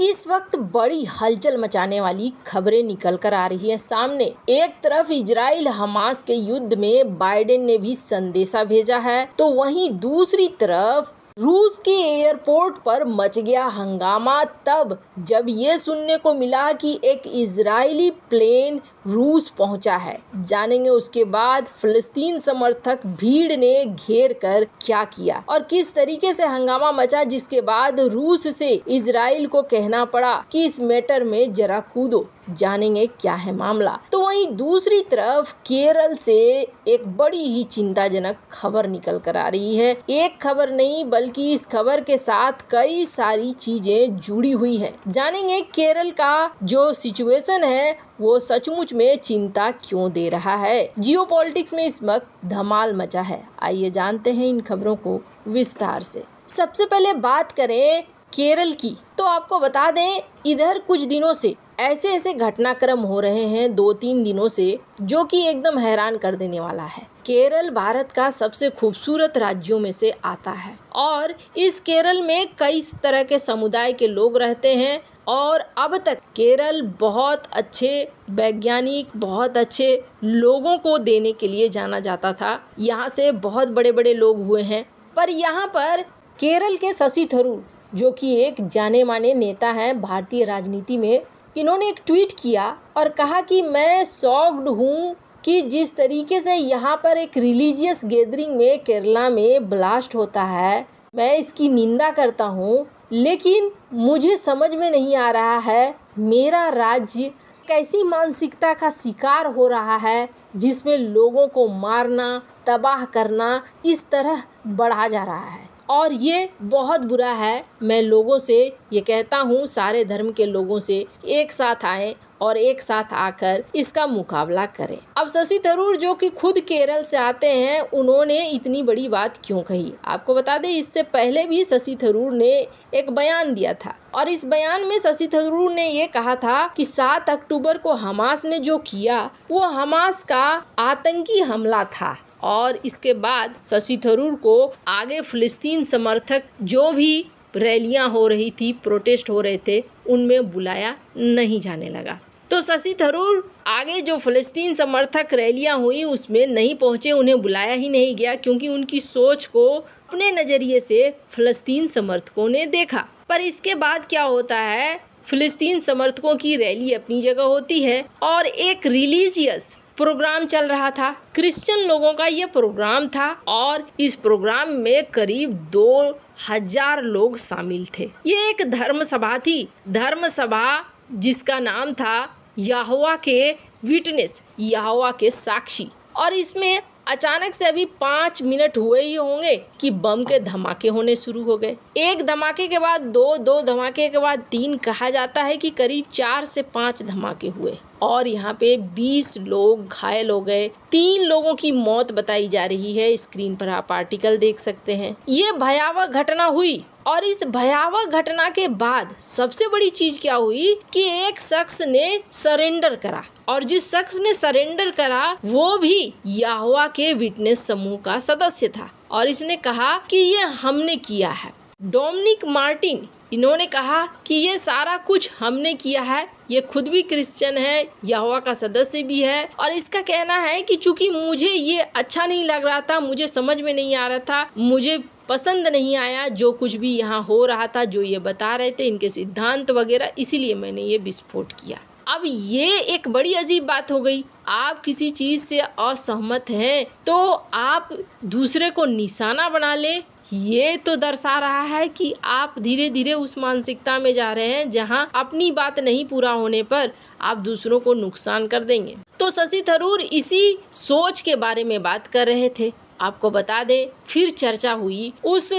इस वक्त बड़ी हलचल मचाने वाली खबरें निकल कर आ रही हैं सामने एक तरफ इजराइल हमास के युद्ध में बाइडेन ने भी संदेशा भेजा है तो वहीं दूसरी तरफ रूस के एयरपोर्ट पर मच गया हंगामा तब जब ये सुनने को मिला कि एक इजरायली प्लेन रूस पहुंचा है जानेंगे उसके बाद फिलिस्तीन समर्थक भीड़ ने घेर कर क्या किया और किस तरीके से हंगामा मचा जिसके बाद रूस से इसराइल को कहना पड़ा कि इस मैटर में जरा कूदो जानेंगे क्या है मामला तो वहीं दूसरी तरफ केरल से एक बड़ी ही चिंताजनक खबर निकल कर आ रही है एक खबर नहीं बल्कि इस खबर के साथ कई सारी चीजें जुड़ी हुई है जानेंगे केरल का जो सिचुएशन है वो सचमुच में चिंता क्यों दे रहा है जियोपॉलिटिक्स में इस वक्त धमाल मचा है आइए जानते हैं इन खबरों को विस्तार से सबसे पहले बात करें केरल की तो आपको बता दें इधर कुछ दिनों से ऐसे ऐसे घटनाक्रम हो रहे हैं दो तीन दिनों से जो कि एकदम हैरान कर देने वाला है केरल भारत का सबसे खूबसूरत राज्यों में से आता है और इस केरल में कई तरह के समुदाय के लोग रहते हैं और अब तक केरल बहुत अच्छे वैज्ञानिक बहुत अच्छे लोगों को देने के लिए जाना जाता था यहाँ से बहुत बड़े बड़े लोग हुए हैं पर यहाँ पर केरल के शशि थरूर जो कि एक जाने माने नेता हैं भारतीय राजनीति में इन्होंने एक ट्वीट किया और कहा कि मैं सॉग्ड हूँ कि जिस तरीके से यहाँ पर एक रिलीजियस गैदरिंग में केरला में ब्लास्ट होता है मैं इसकी निंदा करता हूँ लेकिन मुझे समझ में नहीं आ रहा है मेरा राज्य कैसी मानसिकता का शिकार हो रहा है जिसमें लोगों को मारना तबाह करना इस तरह बढ़ा जा रहा है और ये बहुत बुरा है मैं लोगों से ये कहता हूँ सारे धर्म के लोगों से एक साथ आए और एक साथ आकर इसका मुकाबला करें अब शशि थरूर जो कि खुद केरल से आते हैं उन्होंने इतनी बड़ी बात क्यों कही आपको बता दें इससे पहले भी शशि थरूर ने एक बयान दिया था और इस बयान में शशि थरूर ने ये कहा था कि 7 अक्टूबर को हमास ने जो किया वो हमास का आतंकी हमला था और इसके बाद शशि थरूर को आगे फिलिस्तीन समर्थक जो भी रैलियां हो रही थी प्रोटेस्ट हो रहे थे उनमें बुलाया नहीं जाने लगा तो शशि थरूर आगे जो फ़लस्तीन समर्थक रैलियां हुई उसमें नहीं पहुंचे उन्हें बुलाया ही नहीं गया क्योंकि उनकी सोच को अपने नज़रिए से फ़लस्तीन समर्थकों ने देखा पर इसके बाद क्या होता है फ़लस्तीन समर्थकों की रैली अपनी जगह होती है और एक रिलीजियस प्रोग्राम चल रहा था क्रिश्चियन लोगों का ये प्रोग्राम था और इस प्रोग्राम में करीब दो हजार लोग शामिल थे ये एक धर्म सभा थी धर्म सभा जिसका नाम था याहुआ के विटनेस याहुआ के साक्षी और इसमें अचानक से अभी पाँच मिनट हुए ही होंगे कि बम के धमाके होने शुरू हो गए एक धमाके के बाद दो दो धमाके के बाद तीन कहा जाता है कि करीब चार से पाँच धमाके हुए और यहाँ पे 20 लोग घायल हो गए तीन लोगों की मौत बताई जा रही है स्क्रीन पर आप आर्टिकल देख सकते हैं ये भयावह घटना हुई और इस भयावह घटना के बाद सबसे बड़ी चीज क्या हुई कि एक शख्स ने सरेंडर करा और जिस शख्स ने सरेंडर करा वो भी याहुआ के विटनेस समूह का सदस्य था और इसने कहा कि ये हमने किया है डोमिनिक मार्टिन इन्होंने कहा कि ये सारा कुछ हमने किया है ये खुद भी क्रिश्चियन है यहोवा का सदस्य भी है और इसका कहना है कि चूंकि मुझे ये अच्छा नहीं लग रहा था मुझे समझ में नहीं आ रहा था मुझे पसंद नहीं आया जो कुछ भी यहाँ हो रहा था जो ये बता रहे थे इनके सिद्धांत वगैरह इसीलिए मैंने ये विस्फोट किया अब ये एक बड़ी अजीब बात हो गई आप किसी चीज़ से असहमत हैं तो आप दूसरे को निशाना बना ले ये तो दर्शा रहा है कि आप धीरे धीरे उस मानसिकता में जा रहे हैं जहां अपनी बात नहीं पूरा होने पर आप दूसरों को नुकसान कर देंगे तो शशि थरूर इसी सोच के बारे में बात कर रहे थे आपको बता दें फिर चर्चा हुई उस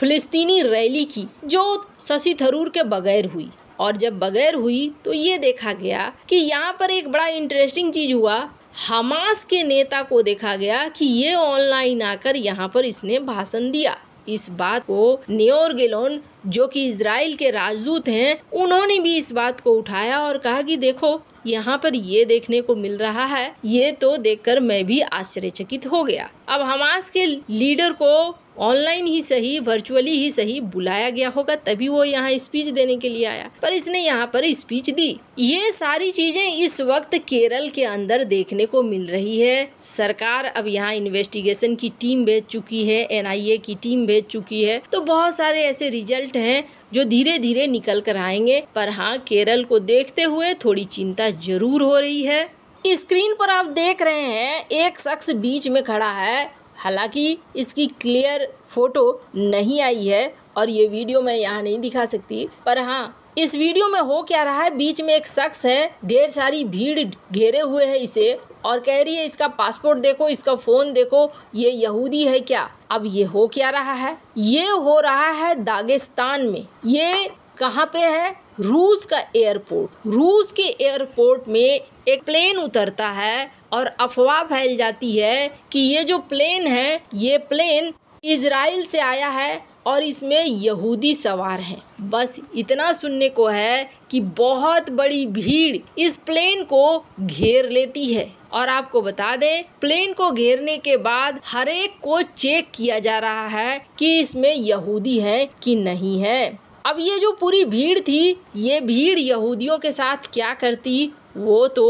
फिलिस्तीनी रैली की जो शशि थरूर के बगैर हुई और जब बगैर हुई तो ये देखा गया कि यहाँ पर एक बड़ा इंटरेस्टिंग चीज़ हुआ हमास के नेता को देखा गया कि ये ऑनलाइन आकर यहाँ पर इसने भाषण दिया इस बात को नियोर गिलोन जो कि इसराइल के राजदूत हैं उन्होंने भी इस बात को उठाया और कहा कि देखो यहाँ पर ये देखने को मिल रहा है ये तो देखकर मैं भी आश्चर्यचकित हो गया अब हमास के लीडर को ऑनलाइन ही सही वर्चुअली ही सही बुलाया गया होगा तभी वो यहाँ स्पीच देने के लिए आया पर इसने यहाँ पर स्पीच दी ये सारी चीजें इस वक्त केरल के अंदर देखने को मिल रही है सरकार अब यहाँ इन्वेस्टिगेशन की टीम भेज चुकी है एनआईए की टीम भेज चुकी है तो बहुत सारे ऐसे रिजल्ट हैं जो धीरे धीरे निकल कर आएंगे पर हाँ केरल को देखते हुए थोड़ी चिंता जरूर हो रही है स्क्रीन पर आप देख रहे हैं एक शख्स बीच में खड़ा है हालांकि इसकी क्लियर फोटो नहीं आई है और ये वीडियो मैं यहाँ नहीं दिखा सकती पर हाँ इस वीडियो में हो क्या रहा है बीच में एक शख्स है ढेर सारी भीड़ घेरे हुए है इसे और कह रही है इसका पासपोर्ट देखो इसका फ़ोन देखो ये यहूदी है क्या अब ये हो क्या रहा है ये हो रहा है दागिस्तान में ये कहाँ पे है रूस का एयरपोर्ट रूस के एयरपोर्ट में एक प्लेन उतरता है और अफवाह फैल जाती है कि ये जो प्लेन है ये प्लेन इसराइल से आया है और इसमें यहूदी सवार हैं बस इतना सुनने को है कि बहुत बड़ी भीड़ इस प्लेन को घेर लेती है और आपको बता दें प्लेन को घेरने के बाद हर एक को चेक किया जा रहा है कि इसमें यहूदी है कि नहीं है अब ये जो पूरी भीड़ थी ये भीड़ यहूदियों के साथ क्या करती वो तो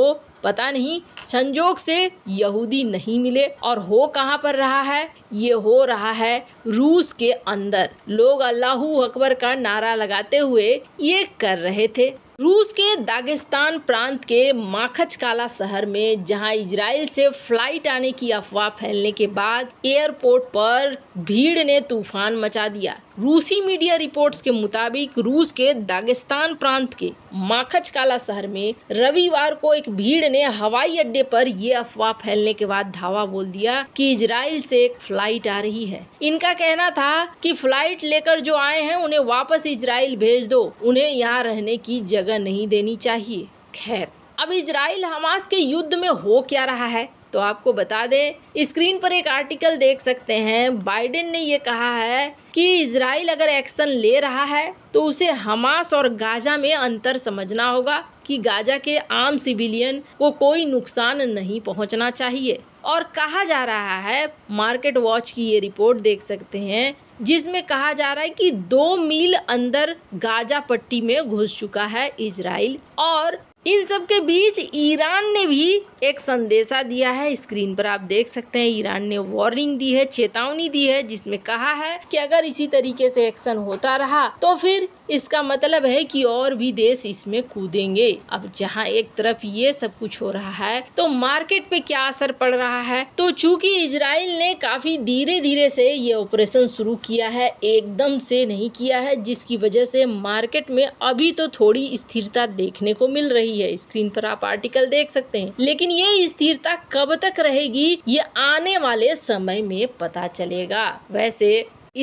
पता नहीं संजोग से यहूदी नहीं मिले और हो कहाँ पर रहा है ये हो रहा है रूस के अंदर लोग अल्लाह अकबर का नारा लगाते हुए ये कर रहे थे रूस के दागिस्तान प्रांत के माखच काला शहर में जहां इजराइल से फ्लाइट आने की अफवाह फैलने के बाद एयरपोर्ट पर भीड़ ने तूफान मचा दिया रूसी मीडिया रिपोर्ट्स के मुताबिक रूस के दागिस्तान प्रांत के माखचकाला शहर में रविवार को एक भीड़ ने हवाई अड्डे पर ये अफवाह फैलने के बाद धावा बोल दिया कि इजराइल से एक फ्लाइट आ रही है इनका कहना था कि फ्लाइट लेकर जो आए हैं उन्हें वापस इजराइल भेज दो उन्हें यहाँ रहने की जगह नहीं देनी चाहिए खैर अब इजराइल हमास के युद्ध में हो क्या रहा है तो आपको बता दें स्क्रीन पर एक आर्टिकल देख सकते हैं बाइडेन ने ये कहा है कि इसराइल अगर एक्शन ले रहा है तो उसे हमास और गाजा में अंतर समझना होगा कि गाजा के आम सिविलियन को कोई नुकसान नहीं पहुंचना चाहिए और कहा जा रहा है मार्केट वॉच की ये रिपोर्ट देख सकते हैं जिसमें कहा जा रहा है कि दो मील अंदर गाजा पट्टी में घुस चुका है इसराइल और इन सब के बीच ईरान ने भी एक संदेशा दिया है स्क्रीन पर आप देख सकते हैं ईरान ने वार्निंग दी है चेतावनी दी है जिसमें कहा है कि अगर इसी तरीके से एक्शन होता रहा तो फिर इसका मतलब है कि और भी देश इसमें कूदेंगे अब जहां एक तरफ ये सब कुछ हो रहा है तो मार्केट पे क्या असर पड़ रहा है तो चूंकि इसराइल ने काफी धीरे धीरे से ये ऑपरेशन शुरू किया है एकदम से नहीं किया है जिसकी वजह से मार्केट में अभी तो थोड़ी स्थिरता देखने को मिल रही रही है स्क्रीन पर आप आर्टिकल देख सकते हैं लेकिन ये स्थिरता कब तक रहेगी ये आने वाले समय में पता चलेगा वैसे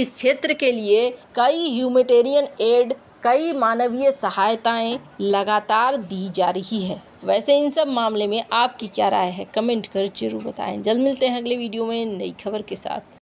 इस क्षेत्र के लिए कई ह्यूमेटेरियन एड कई मानवीय सहायताएं लगातार दी जा रही है वैसे इन सब मामले में आपकी क्या राय है कमेंट कर जरूर बताएं जल्द मिलते हैं अगले वीडियो में नई खबर के साथ